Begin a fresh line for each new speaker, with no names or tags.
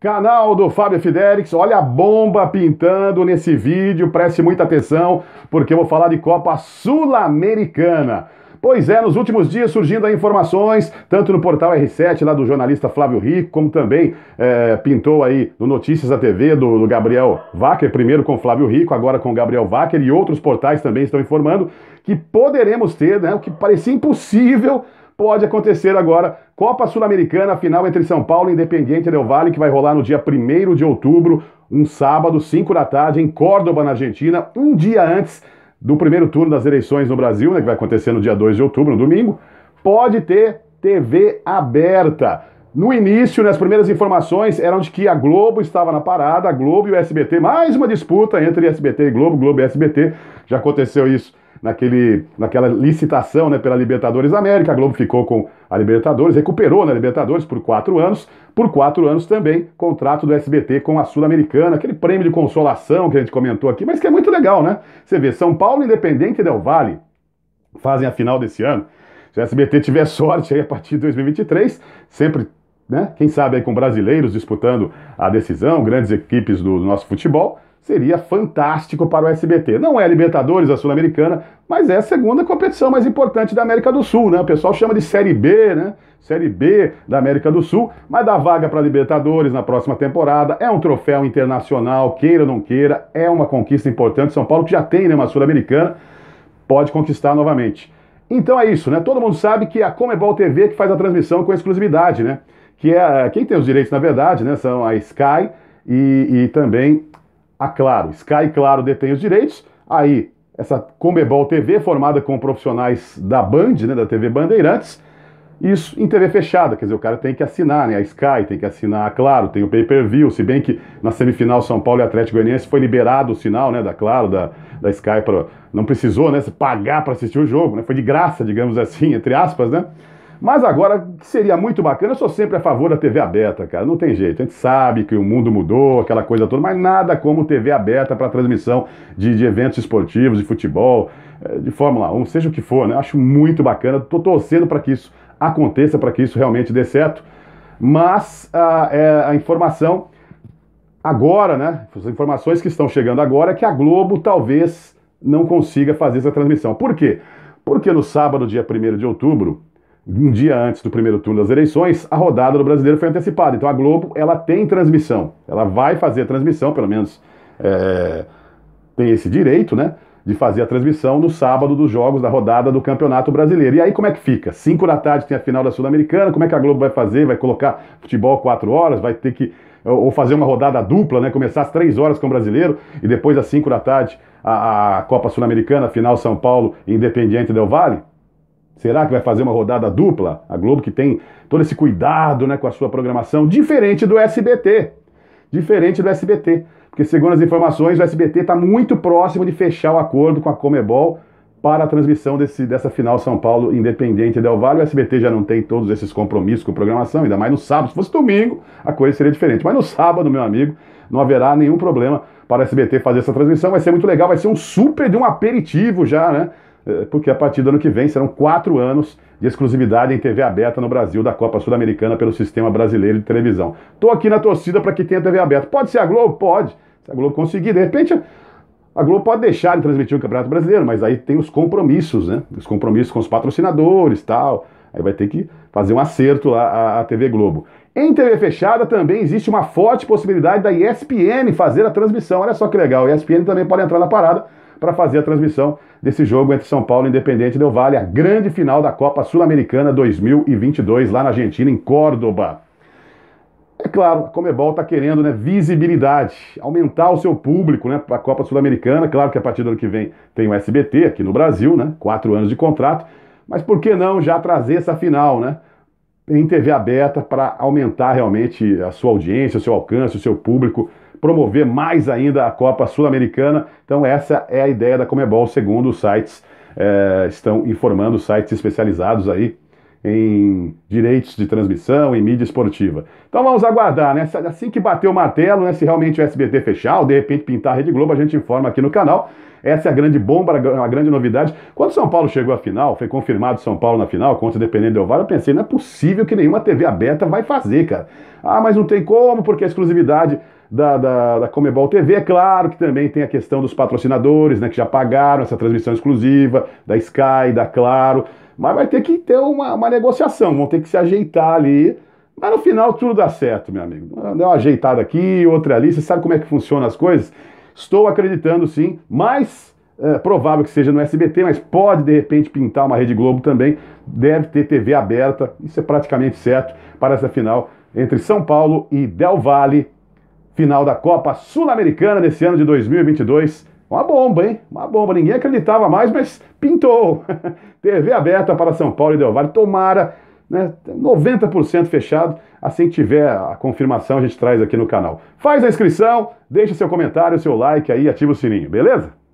Canal do Fábio Fidelix, olha a bomba pintando nesse vídeo, preste muita atenção, porque eu vou falar de Copa Sul-Americana. Pois é, nos últimos dias surgindo informações, tanto no portal R7, lá do jornalista Flávio Rico, como também é, pintou aí no Notícias da TV do, do Gabriel Wacker, primeiro com Flávio Rico, agora com Gabriel Wacker, e outros portais também estão informando que poderemos ter né, o que parecia impossível pode acontecer agora. Copa Sul-Americana, final entre São Paulo e Independiente Del Valle, que vai rolar no dia 1 de outubro, um sábado, 5 da tarde, em Córdoba, na Argentina, um dia antes do primeiro turno das eleições no Brasil, né, que vai acontecer no dia 2 de outubro, no domingo. Pode ter TV aberta. No início, nas né, primeiras informações, eram de que a Globo estava na parada, a Globo e o SBT, mais uma disputa entre SBT e Globo, Globo e SBT, já aconteceu isso naquele, naquela licitação né, pela Libertadores América. A Globo ficou com a Libertadores, recuperou na né, Libertadores por quatro anos. Por quatro anos também, contrato do SBT com a Sul-Americana, aquele prêmio de consolação que a gente comentou aqui, mas que é muito legal, né? Você vê, São Paulo Independente Del Vale fazem a final desse ano. Se o SBT tiver sorte aí a partir de 2023, sempre né? Quem sabe aí com brasileiros disputando a decisão, grandes equipes do nosso futebol seria fantástico para o SBT. Não é a Libertadores, a Sul-Americana, mas é a segunda competição mais importante da América do Sul, né? O pessoal chama de Série B, né? Série B da América do Sul, mas dá vaga para a Libertadores na próxima temporada. É um troféu internacional, queira ou não queira, é uma conquista importante. São Paulo que já tem né, uma Sul-Americana, pode conquistar novamente. Então é isso, né? Todo mundo sabe que é a Comebol TV que faz a transmissão com exclusividade, né? Que é quem tem os direitos, na verdade, né? São a Sky e, e também a Claro. Sky Claro detém os direitos, aí essa Comebol TV, formada com profissionais da Band, né, da TV Bandeirantes, isso em TV fechada, quer dizer, o cara tem que assinar, né? A Sky tem que assinar, claro, tem o pay-per-view, se bem que na semifinal São Paulo e Atlético Goianiense foi liberado o sinal, né, da Claro, da, da Sky, pra, não precisou, né, pagar para assistir o jogo, né? Foi de graça, digamos assim, entre aspas, né? Mas agora, que seria muito bacana, eu sou sempre a favor da TV aberta, cara. Não tem jeito. A gente sabe que o mundo mudou, aquela coisa toda, mas nada como TV aberta para transmissão de, de, eventos esportivos, de futebol, eh, de Fórmula 1, seja o que for, né? Acho muito bacana. Tô torcendo para que isso aconteça, para que isso realmente dê certo. Mas a, é, a informação agora, né? As informações que estão chegando agora é que a Globo talvez não consiga fazer essa transmissão. Por quê? Porque no sábado, dia 1 de outubro, um dia antes do primeiro turno das eleições, a rodada do brasileiro foi antecipada. Então a Globo ela tem transmissão, ela vai fazer a transmissão, pelo menos é, tem esse direito, né? De fazer a transmissão no sábado dos jogos da rodada do Campeonato Brasileiro. E aí como é que fica? 5 da tarde tem a final da Sul-Americana, como é que a Globo vai fazer? Vai colocar futebol 4 horas? Vai ter que. Ou fazer uma rodada dupla, né? Começar às 3 horas com o brasileiro e depois às 5 da tarde a, a Copa Sul-Americana, final São Paulo, Independiente Del Valle? Será que vai fazer uma rodada dupla? A Globo que tem todo esse cuidado né, com a sua programação, diferente do SBT. Diferente do SBT. Porque, segundo as informações, o SBT está muito próximo de fechar o acordo com a Comebol para a transmissão desse, dessa final São Paulo Independente Del Vale. O SBT já não tem todos esses compromissos com programação, ainda mais no sábado. Se fosse domingo, a coisa seria diferente. Mas no sábado, meu amigo, não haverá nenhum problema para o SBT fazer essa transmissão. Vai ser muito legal, vai ser um super de um aperitivo já, né? Eh, porque a partir do ano que vem serão quatro anos de exclusividade em TV aberta no Brasil da Copa Sul-Americana pelo Sistema Brasileiro de Televisão. Estou aqui na torcida para que tenha TV aberta. Pode ser a Globo? Pode. Se a Globo conseguir, de repente a Globo pode deixar de transmitir o Campeonato Brasileiro, mas aí tem os compromissos, né? Os compromissos com os patrocinadores tal. Aí vai ter que fazer um acerto lá a, TV Globo. Em TV fechada também existe uma forte possibilidade da ESPN fazer a transmissão. Olha só que legal, a ESPN também pode entrar na parada para fazer a transmissão desse jogo entre São Paulo e Independente Del Vale, a grande final da Copa Sul-Americana 2022 lá na Argentina, em Córdoba. É claro, a Comebol está querendo né, visibilidade, aumentar o seu público né, para a Copa Sul-Americana. Claro que a partir do ano que vem tem o SBT aqui no Brasil, né, quatro anos de contrato. Mas por que não já trazer essa final né, em TV aberta para aumentar realmente a sua audiência, o seu alcance, o seu público promover mais ainda a Copa Sul-Americana. Então, essa é a ideia da Comebol, segundo os sites é, estão informando, sites especializados aí em direitos de transmissão, em mídia esportiva. Então vamos aguardar, né? Assim que bater o martelo, né? Se realmente o SBT fechar ou de repente pintar a Rede Globo, a gente informa aqui no canal. Essa é a grande bomba, a grande novidade. Quando São Paulo chegou à final, foi confirmado São Paulo na final contra o Independente Del Valle, eu pensei, não é possível que nenhuma TV aberta vai fazer, cara. Ah, mas não tem como, porque a exclusividade da, da, da Comebol TV. É claro que também tem a questão dos patrocinadores, né, que já pagaram essa transmissão exclusiva, da Sky, da Claro. Mas vai ter que ter uma, uma negociação, vão ter que se ajeitar ali. Mas no final tudo dá certo, meu amigo. Deu uma ajeitada aqui, outra ali. Você sabe como é que funcionam as coisas? Estou acreditando sim, mas é, provável que seja no SBT, mas pode de repente pintar uma Rede Globo também. Deve ter TV aberta, isso é praticamente certo para essa final entre São Paulo e Del Valle final da Copa Sul-Americana desse ano de 2022. Uma bomba, hein? Uma bomba. Ninguém acreditava mais, mas pintou. TV aberta para São Paulo e Del Valle. Tomara, né? 90% fechado. Assim que tiver a confirmação, a gente traz aqui no canal. Faz a inscrição, deixa seu comentário, seu like aí, ativa o sininho, beleza?